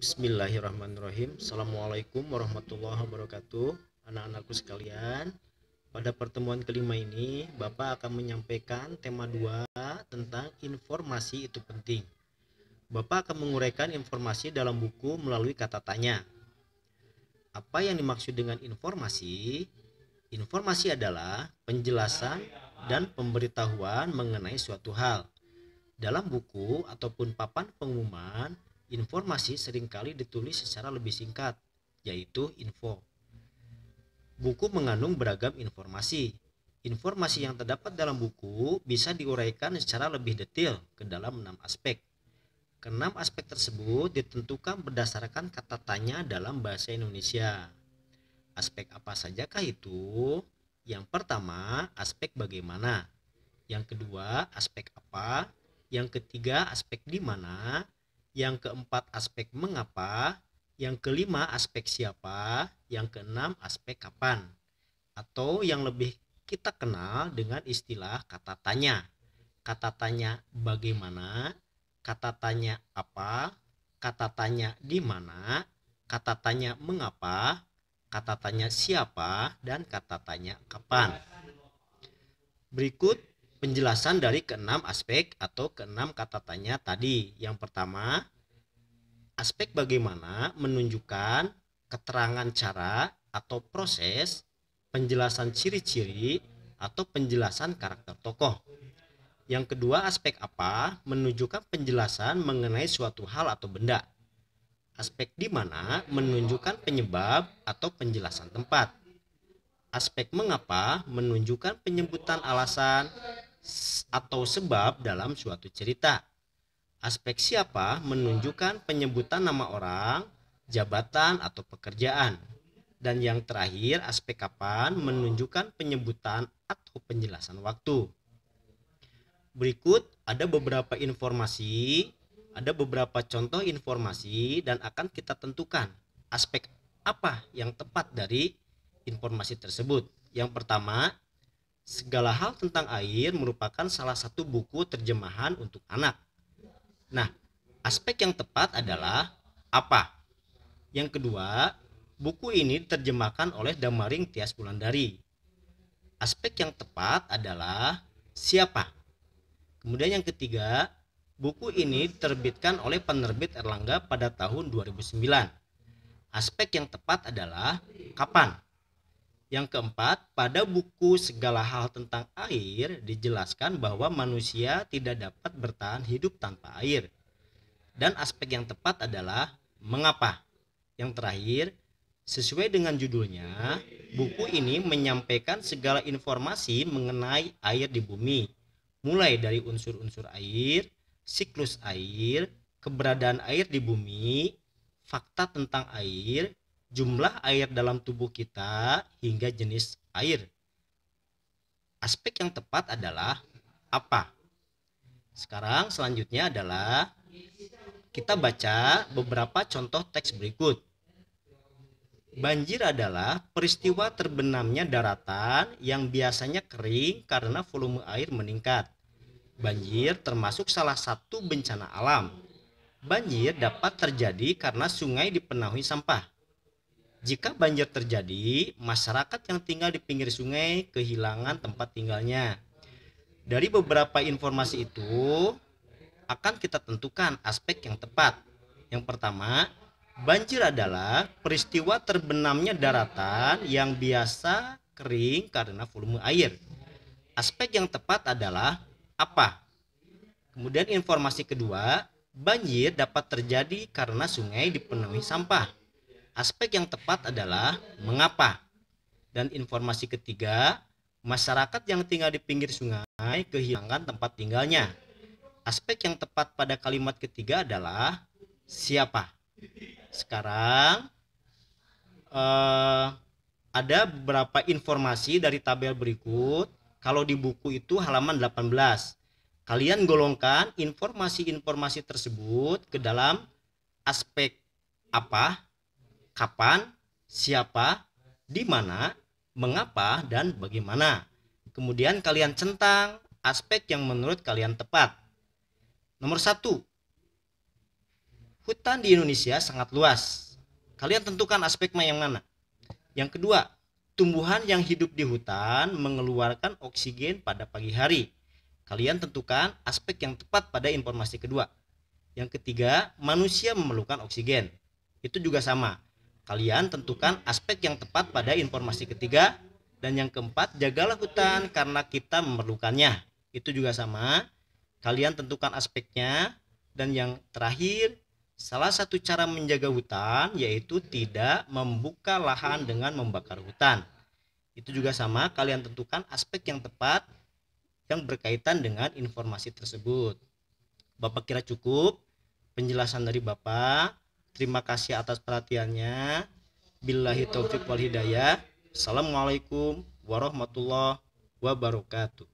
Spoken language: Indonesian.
Bismillahirrahmanirrahim Assalamualaikum warahmatullahi wabarakatuh Anak-anakku sekalian Pada pertemuan kelima ini Bapak akan menyampaikan tema 2 Tentang informasi itu penting Bapak akan menguraikan informasi dalam buku melalui kata tanya Apa yang dimaksud dengan informasi? Informasi adalah penjelasan dan pemberitahuan mengenai suatu hal dalam buku ataupun papan pengumuman Informasi seringkali ditulis secara lebih singkat, yaitu info. Buku mengandung beragam informasi. Informasi yang terdapat dalam buku bisa diuraikan secara lebih detail ke dalam enam aspek. Keenam aspek tersebut ditentukan berdasarkan kata tanya dalam bahasa Indonesia. Aspek apa sajakah itu? Yang pertama, aspek bagaimana. Yang kedua, aspek apa. Yang ketiga, aspek di mana yang keempat aspek mengapa, yang kelima aspek siapa, yang keenam aspek kapan. Atau yang lebih kita kenal dengan istilah kata tanya. Kata tanya bagaimana, kata tanya apa, kata tanya di mana, kata tanya mengapa, kata tanya siapa, dan kata tanya kapan. Berikut penjelasan dari keenam aspek atau keenam kata tanya tadi. Yang pertama, aspek bagaimana menunjukkan keterangan cara atau proses penjelasan ciri-ciri atau penjelasan karakter tokoh. Yang kedua, aspek apa menunjukkan penjelasan mengenai suatu hal atau benda. Aspek di mana menunjukkan penyebab atau penjelasan tempat. Aspek mengapa menunjukkan penyebutan alasan atau sebab dalam suatu cerita. Aspek siapa menunjukkan penyebutan nama orang, jabatan, atau pekerjaan. Dan yang terakhir, aspek kapan menunjukkan penyebutan atau penjelasan waktu. Berikut ada beberapa informasi, ada beberapa contoh informasi dan akan kita tentukan aspek apa yang tepat dari informasi tersebut. Yang pertama, Segala hal tentang air merupakan salah satu buku terjemahan untuk anak. Nah, aspek yang tepat adalah apa? Yang kedua, buku ini terjemahkan oleh Damaring Tias Bulandari. Aspek yang tepat adalah siapa? Kemudian yang ketiga, buku ini terbitkan oleh penerbit Erlangga pada tahun 2009. Aspek yang tepat adalah kapan? Yang keempat, pada buku Segala Hal Tentang Air dijelaskan bahwa manusia tidak dapat bertahan hidup tanpa air. Dan aspek yang tepat adalah mengapa. Yang terakhir, sesuai dengan judulnya, buku ini menyampaikan segala informasi mengenai air di bumi, mulai dari unsur-unsur air, siklus air, keberadaan air di bumi, fakta tentang air, jumlah air dalam tubuh kita hingga jenis air. Aspek yang tepat adalah apa? Sekarang selanjutnya adalah kita baca beberapa contoh teks berikut. Banjir adalah peristiwa terbenamnya daratan yang biasanya kering karena volume air meningkat. Banjir termasuk salah satu bencana alam. Banjir dapat terjadi karena sungai dipenuhi sampah jika banjir terjadi, masyarakat yang tinggal di pinggir sungai kehilangan tempat tinggalnya. Dari beberapa informasi itu akan kita tentukan aspek yang tepat. Yang pertama, banjir adalah peristiwa terbenamnya daratan yang biasa kering karena volume air. Aspek yang tepat adalah apa? Kemudian informasi kedua, banjir dapat terjadi karena sungai dipenuhi sampah Aspek yang tepat adalah mengapa. Dan informasi ketiga, masyarakat yang tinggal di pinggir sungai kehilangan tempat tinggalnya. Aspek yang tepat pada kalimat ketiga adalah siapa. Sekarang eh, ada beberapa informasi dari tabel berikut. Kalau di buku itu halaman 18. Kalian golongkan informasi-informasi tersebut ke dalam aspek apa kapan, siapa, di mana, mengapa, dan bagaimana. Kemudian kalian centang aspek yang menurut kalian tepat. Nomor satu, hutan di Indonesia sangat luas. Kalian tentukan aspek yang mana. Yang kedua, tumbuhan yang hidup di hutan mengeluarkan oksigen pada pagi hari. Kalian tentukan aspek yang tepat pada informasi kedua. Yang ketiga, manusia memerlukan oksigen. Itu juga sama Kalian tentukan aspek yang tepat pada informasi ketiga dan yang keempat jagalah hutan karena kita memerlukannya. Itu juga sama. Kalian tentukan aspeknya dan yang terakhir salah satu cara menjaga hutan yaitu tidak membuka lahan dengan membakar hutan. Itu juga sama kalian tentukan aspek yang tepat yang berkaitan dengan informasi tersebut. Bapak kira cukup penjelasan dari Bapak. Terima kasih atas perhatiannya. Billahi taufiq wal hidayah. Assalamualaikum warahmatullahi wabarakatuh.